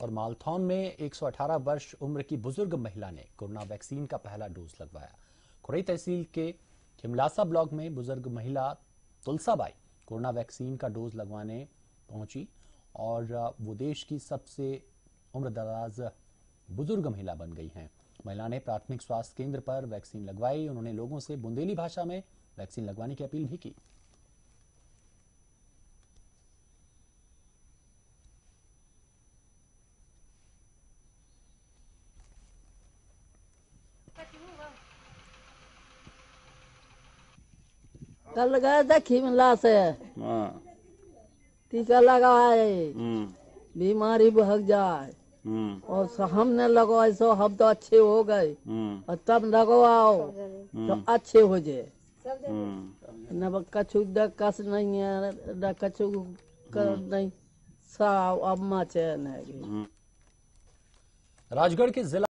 और मालथौन में 118 वर्ष उम्र की बुजुर्ग महिला ने कोरोना वैक्सीन का पहला डोज लगवाया खुरई तहसील के खिमलासा ब्लॉक में बुजुर्ग महिला तुलसाबाई कोरोना वैक्सीन का डोज लगवाने पहुंची और वो देश की सबसे उम्रदराज बुजुर्ग महिला बन गई हैं महिला ने प्राथमिक स्वास्थ्य केंद्र पर वैक्सीन लगवाई उन्होंने लोगों से बुंदेली भाषा में वैक्सीन लगवाने की अपील भी की कल गए थे खिमला से हाँ। टीका लगाए हम्म। बीमारी भग जाए हम्म। और हमने लगवाए सो हम तो अच्छे हो गए हम्म। और तब लगवाओ तो अच्छे हो जाए न कछु कस नहीं है न कछु कर नहीं सा अम्मा चैन है राजगढ़ के जिला